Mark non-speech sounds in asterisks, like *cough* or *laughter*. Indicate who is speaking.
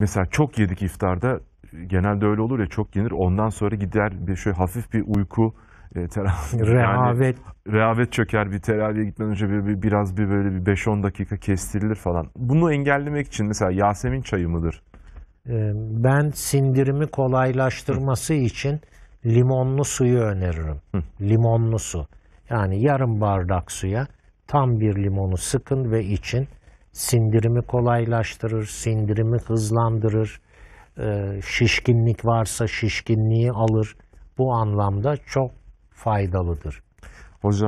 Speaker 1: Mesela çok yedik iftarda genelde öyle olur ya çok yenir ondan sonra gider bir şey hafif bir uyku e, teravih *laughs* rehavet yani, rehavet çöker bir teraviye gitmeden önce bir, bir, biraz bir böyle bir 5-10 dakika kestirilir falan. Bunu engellemek için mesela Yasemin çayı mıdır?
Speaker 2: Ee, ben sindirimi kolaylaştırması için limonlu suyu öneririm. Limonlu su. Yani yarım bardak suya tam bir limonu sıkın ve için sindirimi kolaylaştırır, sindirimi hızlandırır, ee, şişkinlik varsa şişkinliği alır. Bu anlamda çok faydalıdır. Hocam